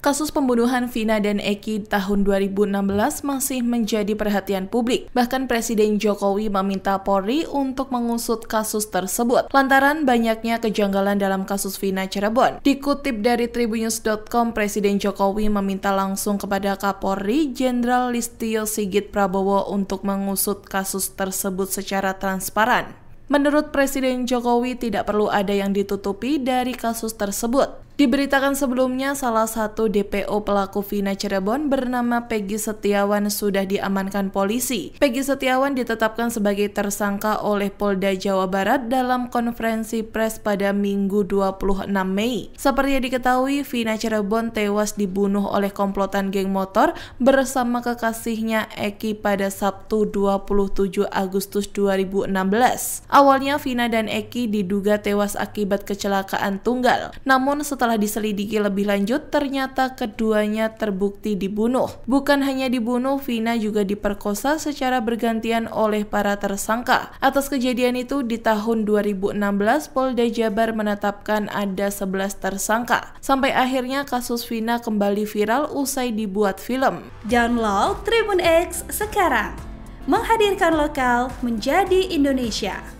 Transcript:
Kasus pembunuhan Vina dan Eki tahun 2016 masih menjadi perhatian publik. Bahkan Presiden Jokowi meminta Polri untuk mengusut kasus tersebut. Lantaran banyaknya kejanggalan dalam kasus Vina Cirebon. Dikutip dari tribunews.com, Presiden Jokowi meminta langsung kepada Kapolri Jenderal Listio Sigit Prabowo untuk mengusut kasus tersebut secara transparan. Menurut Presiden Jokowi, tidak perlu ada yang ditutupi dari kasus tersebut. Diberitakan sebelumnya, salah satu DPO pelaku Vina Cirebon bernama Peggy Setiawan sudah diamankan polisi. Peggy Setiawan ditetapkan sebagai tersangka oleh Polda Jawa Barat dalam konferensi pres pada Minggu 26 Mei. Seperti yang diketahui, Vina Cirebon tewas dibunuh oleh komplotan geng motor bersama kekasihnya Eki pada Sabtu 27 Agustus 2016. Awalnya Vina dan Eki diduga tewas akibat kecelakaan tunggal. Namun setelah setelah diselidiki lebih lanjut, ternyata keduanya terbukti dibunuh. Bukan hanya dibunuh, Vina juga diperkosa secara bergantian oleh para tersangka. Atas kejadian itu, di tahun 2016, Polda Jabar menetapkan ada 11 tersangka. Sampai akhirnya kasus Vina kembali viral usai dibuat film. Download Tribun X sekarang, menghadirkan lokal menjadi Indonesia.